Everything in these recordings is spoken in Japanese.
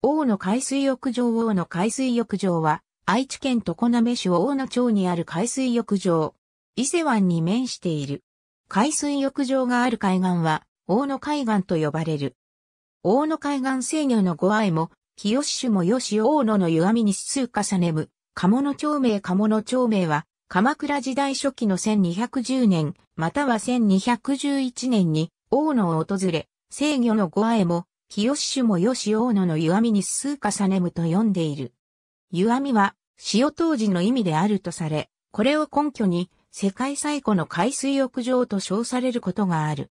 大野海水浴場大野海水浴場は、愛知県常滑市大野町にある海水浴場。伊勢湾に面している。海水浴場がある海岸は、大野海岸と呼ばれる。大野海岸制御のご愛も、清市も吉大野の歪みに数重ねむ、鴨の町名鴨の町名は、鎌倉時代初期の1210年、または1211年に、大野を訪れ、制御のご愛も、清主も吉大野の湯みに数重ねむと読んでいる。湯みは、潮当時の意味であるとされ、これを根拠に、世界最古の海水浴場と称されることがある。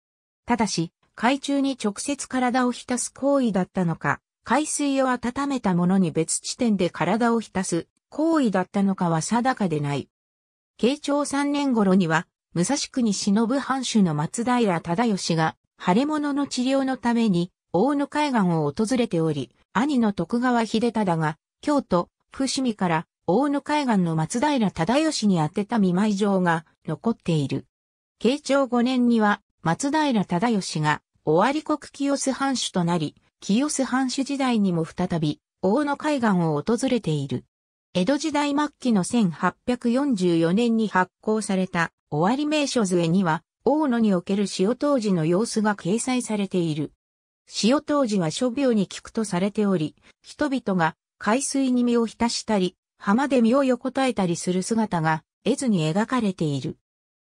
ただし、海中に直接体を浸す行為だったのか、海水を温めたものに別地点で体を浸す行為だったのかは定かでない。慶長三年頃には、武蔵国忍藩主の松平忠義が、腫れ物の治療のために、大野海岸を訪れており、兄の徳川秀忠が、京都、伏見から大野海岸の松平忠義に宛てた見舞い状が残っている。慶長5年には松平忠義が尾張国清須藩主となり、清須藩主時代にも再び大野海岸を訪れている。江戸時代末期の1844年に発行された尾張名所図絵には、大野における潮当時の様子が掲載されている。塩当時が諸病に効くとされており、人々が海水に身を浸したり、浜で身を横たえたりする姿が、絵図に描かれている。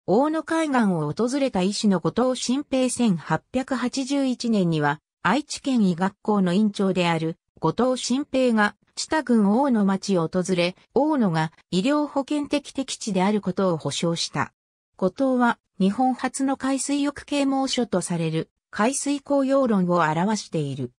大野海岸を訪れた医師の後藤新平1881年には、愛知県医学校の院長である後藤新平が、知田郡大野町を訪れ、大野が医療保険的敵地であることを保証した。後藤は日本初の海水浴啓蒙所とされる海水公用論を表している。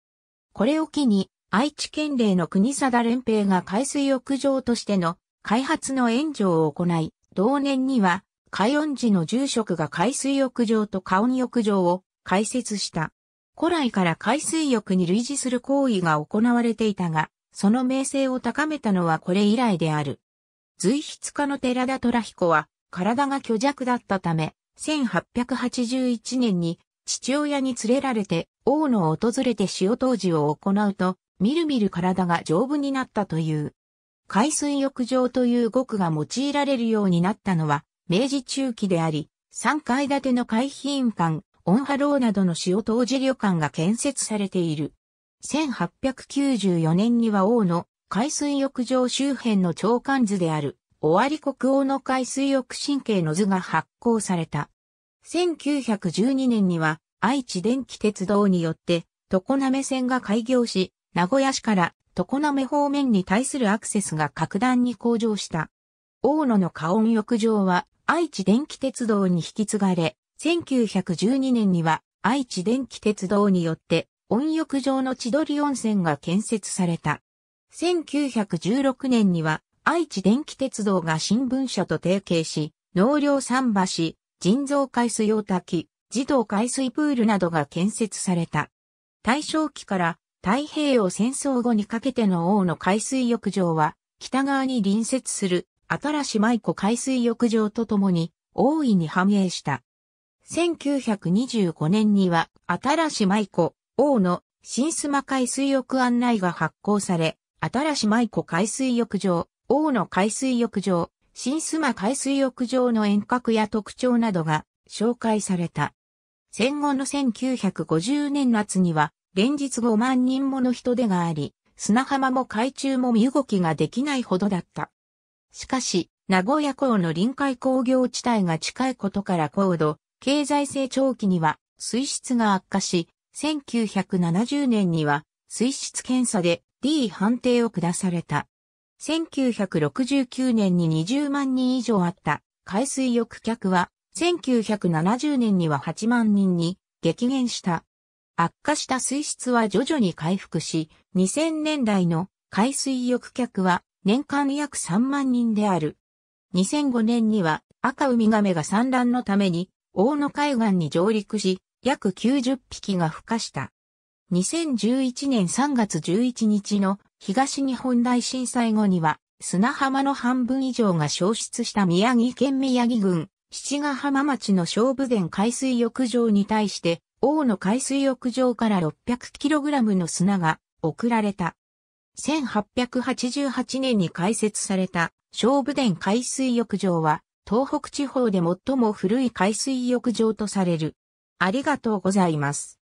これを機に、愛知県令の国定連兵が海水浴場としての開発の援助を行い、同年には、海音寺の住職が海水浴場と花音浴場を開設した。古来から海水浴に類似する行為が行われていたが、その名声を高めたのはこれ以来である。随筆家の寺田虎彦は、体が虚弱だったため、1881年に父親に連れられて、王の訪れて塩当時を行うと、みるみる体が丈夫になったという。海水浴場という語句が用いられるようになったのは、明治中期であり、3階建ての海浜館、オンハローなどの塩当時旅館が建設されている。1894年には王の海水浴場周辺の長官図である、尾張国王の海水浴神経の図が発行された。1912年には愛知電気鉄道によって常滑線が開業し、名古屋市から常滑方面に対するアクセスが格段に向上した。大野の加温浴場は愛知電気鉄道に引き継がれ、1912年には愛知電気鉄道によって温浴場の千鳥温泉が建設された。1916年には愛知電気鉄道が新聞社と提携し、農業桟橋、人造海水用滝、児童海水プールなどが建設された。大正期から太平洋戦争後にかけての王の海水浴場は、北側に隣接する新し舞子海水浴場とともに大いに繁栄した。1925年には新し舞子王の新須磨海水浴案内が発行され、新し舞子海水浴場、王の海水浴場、新須磨海水浴場の遠隔や特徴などが紹介された。戦後の1950年夏には連日5万人もの人出があり、砂浜も海中も身動きができないほどだった。しかし、名古屋港の臨海工業地帯が近いことから高度、経済成長期には水質が悪化し、1970年には水質検査で D 判定を下された。1969年に20万人以上あった海水浴客は、1970年には8万人に激減した。悪化した水質は徐々に回復し、2000年代の海水浴客は年間約3万人である。2005年には赤ウミガメが産卵のために大野海岸に上陸し、約90匹が孵化した。2011年3月11日の東日本大震災後には砂浜の半分以上が消失した宮城県宮城郡七ヶ浜町の小武田海水浴場に対して大野海水浴場から 600kg の砂が送られた。1888年に開設された小武殿海水浴場は東北地方で最も古い海水浴場とされる。ありがとうございます。